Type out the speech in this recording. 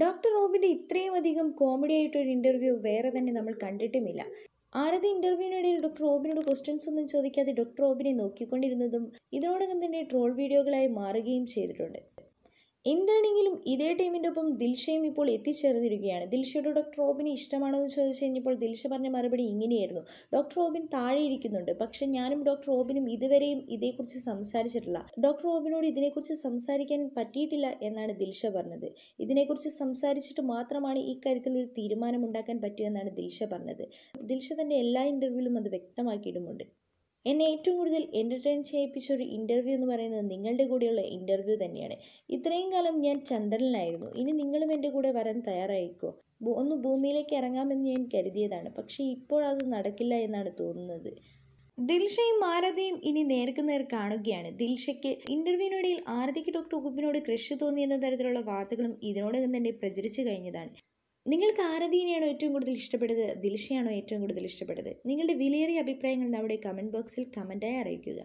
doctor റോബിൻ്റെ ഇത്രയും അധികം comedy ആയിട്ടൊരു ഇൻ്റർവ്യൂ വേറെ തന്നെ നമ്മൾ കണ്ടിട്ടുമില്ല ആരതി ഇൻ്റർവ്യൂവിനിടയിൽ ഡോക്ടർ റോബിനോട് ക്വസ്റ്റ്യൻസ് ഒന്നും ചോദിക്കാതെ ഡോക്ടർ റോബിനെ നോക്കിക്കൊണ്ടിരുന്നതും ഇതിനോടകം തന്നെ ട്രോൾ വീഡിയോകളായി മാറുകയും ചെയ്തിട്ടുണ്ട് എന്താണെങ്കിലും ഇതേ ടീമിൻ്റെ ഒപ്പം ദിൽഷയും ഇപ്പോൾ എത്തിച്ചേർന്നിരിക്കുകയാണ് ദിൽഷയുടെ ഡോക്ടർ റോബിന് ഇഷ്ടമാണെന്ന് ചോദിച്ചു കഴിഞ്ഞപ്പോൾ ദിൽഷ പറഞ്ഞ മറുപടി ഇങ്ങനെയായിരുന്നു ഡോക്ടർ റോബിൻ താഴെ ഇരിക്കുന്നുണ്ട് പക്ഷേ ഞാനും ഡോക്ടർ റോബിനും ഇതുവരെയും ഇതേക്കുറിച്ച് സംസാരിച്ചിട്ടില്ല ഡോക്ടർ റോബിനോട് ഇതിനെക്കുറിച്ച് സംസാരിക്കാൻ പറ്റിയിട്ടില്ല എന്നാണ് ദിൽഷ പറഞ്ഞത് ഇതിനെക്കുറിച്ച് സംസാരിച്ചിട്ട് മാത്രമാണ് ഈ കാര്യത്തിൽ ഒരു തീരുമാനമുണ്ടാക്കാൻ പറ്റുമെന്നാണ് ദിൽഷ പറഞ്ഞത് ദിൽഷ തൻ്റെ എല്ലാ ഇൻ്റർവ്യൂവിലും അത് വ്യക്തമാക്കിയിട്ടുമുണ്ട് എന്നെ ഏറ്റവും കൂടുതൽ എൻ്റർടൈൻ ചെയ്യിപ്പിച്ച ഒരു ഇൻ്റർവ്യൂ എന്ന് പറയുന്നത് നിങ്ങളുടെ കൂടെയുള്ള ഇൻ്റർവ്യൂ തന്നെയാണ് ഇത്രയും കാലം ഞാൻ ചന്ദ്രനിലായിരുന്നു ഇനി നിങ്ങളും എൻ്റെ കൂടെ വരാൻ തയ്യാറായിക്കോ ഒന്ന് ഭൂമിയിലേക്ക് ഇറങ്ങാമെന്ന് ഞാൻ കരുതിയതാണ് പക്ഷേ ഇപ്പോഴത് നടക്കില്ല എന്നാണ് തോന്നുന്നത് ദിൽഷയും ആരതിയും ഇനി നേർക്ക് നേർ കാണുകയാണ് ദിൽഷയ്ക്ക് ഇന്റർവ്യൂവിനിടയിൽ ആരതിക്ക് ഡോക്ടർ ഉകുപ്പിനോട് ക്രഷ് തോന്നിയെന്ന തരത്തിലുള്ള വാർത്തകളും ഇതിനോടകം തന്നെ പ്രചരിച്ചു കഴിഞ്ഞതാണ് നിങ്ങൾക്ക് ആരതീനെയാണോ ഏറ്റവും കൂടുതൽ ഇഷ്ടപ്പെട്ടത് ദിൽഷയാണോ ഏറ്റവും കൂടുതൽ ഇഷ്ടപ്പെട്ടത് നിങ്ങളുടെ വിലയേറിയ അഭിപ്രായങ്ങൾ നമ്മുടെ കമൻറ്റ് ബോക്സിൽ കമൻറ്റായി അറിയിക്കുക